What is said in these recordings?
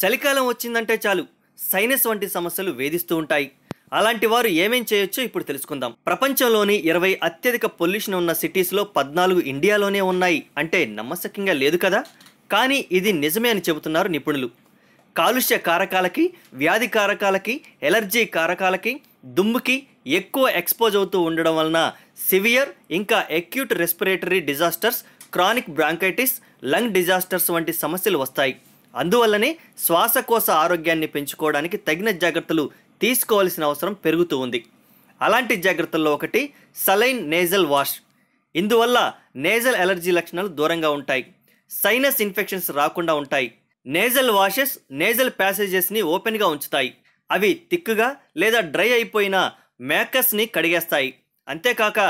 చలికాలం వచ్చిందంటే చాలు సైనస్ వంటి సమస్యలు వేధిస్తూ ఉంటాయి అలాంటి వారు ఏమేం చేయొచ్చో ఇప్పుడు తెలుసుకుందాం ప్రపంచంలోని ఇరవై అత్యధిక పొల్యూషన్ ఉన్న సిటీస్లో పద్నాలుగు ఇండియాలోనే ఉన్నాయి అంటే నమ్మశక్యంగా లేదు కదా కానీ ఇది నిజమే అని చెబుతున్నారు నిపుణులు కాలుష్య కారకాలకి వ్యాధి కారకాలకి ఎలర్జీ కారకాలకి దుమ్ముకి ఎక్కువ ఎక్స్పోజ్ అవుతూ ఉండడం వలన సివియర్ ఇంకా acute respiratory disasters chronic bronchitis lung disasters వంటి సమస్యలు వస్తాయి అందువల్లనే శ్వాసకోశ ఆరోగ్యాన్ని పెంచుకోవడానికి తగిన జాగ్రత్తలు తీసుకోవాల్సిన అవసరం పెరుగుతూ ఉంది అలాంటి జాగ్రత్తల్లో ఒకటి సలైన్ నేజల్ వాష్ ఇందువల్ల నేజల్ ఎలర్జీ లక్షణాలు దూరంగా ఉంటాయి సైనస్ ఇన్ఫెక్షన్స్ రాకుండా ఉంటాయి నేజల్ వాషెస్ నేజల్ ప్యాసేజెస్ని ఓపెన్గా ఉంచుతాయి అవి తిక్కుగా లేదా డ్రై అయిపోయిన మ్యాకస్ని కడిగేస్తాయి అంతేకాక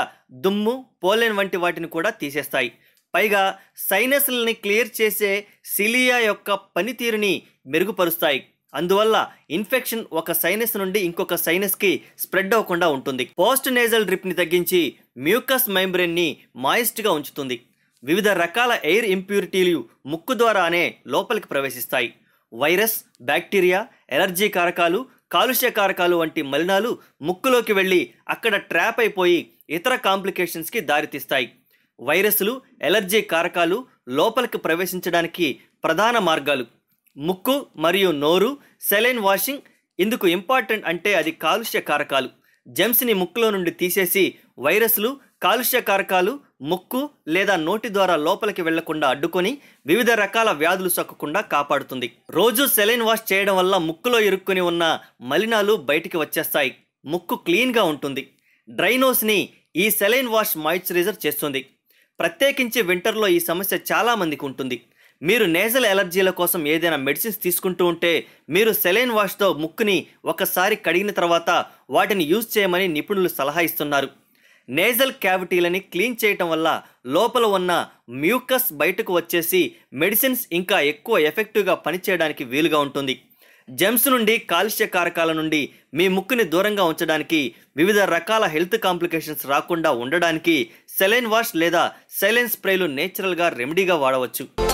దుమ్ము పోలెన్ వంటి వాటిని కూడా తీసేస్తాయి పైగా సైనస్లని క్లియర్ చేసే సిలియా యొక్క పనితీరుని మెరుగుపరుస్తాయి అందువల్ల ఇన్ఫెక్షన్ ఒక సైనస్ నుండి ఇంకొక సైనస్కి స్ప్రెడ్ అవ్వకుండా ఉంటుంది పోస్ట్ నేజల్ డ్రిప్ని తగ్గించి మ్యూకస్ మైంబ్రెన్ని మాయిస్ట్గా ఉంచుతుంది వివిధ రకాల ఎయిర్ ఇంప్యూరిటీలు ముక్కు ద్వారానే లోపలికి ప్రవేశిస్తాయి వైరస్ బ్యాక్టీరియా ఎలర్జీ కారకాలు కాలుష్య కారకాలు వంటి మలినాలు ముక్కులోకి వెళ్ళి అక్కడ ట్రాప్ అయిపోయి ఇతర కాంప్లికేషన్స్కి దారితీస్తాయి వైరస్లు ఎలర్జీ కారకాలు లోపలికి ప్రవేశించడానికి ప్రధాన మార్గాలు ముక్కు మరియు నోరు సెలైన్ వాషింగ్ ఇందుకు ఇంపార్టెంట్ అంటే అది కాలుష్య కారకాలు జెమ్స్ని ముక్కులో నుండి తీసేసి వైరస్లు కాలుష్య కారకాలు ముక్కు లేదా నోటి ద్వారా లోపలికి వెళ్లకుండా అడ్డుకొని వివిధ రకాల వ్యాధులు సొక్కకుండా కాపాడుతుంది రోజు సెలైన్ వాష్ చేయడం వల్ల ముక్కులో ఇరుక్కుని ఉన్న మలినాలు బయటికి వచ్చేస్తాయి ముక్కు క్లీన్గా ఉంటుంది డ్రైనోస్ని ఈ సెలైన్ వాష్ మాయిశ్చరైజర్ చేస్తుంది ప్రత్యేకించి వింటర్లో ఈ సమస్య చాలామందికి ఉంటుంది మీరు నేజల్ ఎలర్జీల కోసం ఏదైనా మెడిసిన్స్ తీసుకుంటూ ఉంటే మీరు సెలైన్ వాష్తో ముక్కుని ఒకసారి కడిగిన తర్వాత వాటిని యూజ్ చేయమని నిపుణులు సలహా ఇస్తున్నారు నేజల్ క్యావిటీలని క్లీన్ చేయటం వల్ల లోపల ఉన్న మ్యూకస్ బయటకు వచ్చేసి మెడిసిన్స్ ఇంకా ఎక్కువ ఎఫెక్టివ్గా పనిచేయడానికి వీలుగా ఉంటుంది జెమ్స్ నుండి కాలుష్య కారకాల నుండి మీ ముక్కుని దూరంగా ఉంచడానికి వివిధ రకాల హెల్త్ కాంప్లికేషన్స్ రాకుండా ఉండడానికి సెలైన్ వాష్ లేదా సెలైన్ స్ప్రేలు నేచురల్గా రెమెడీగా వాడవచ్చు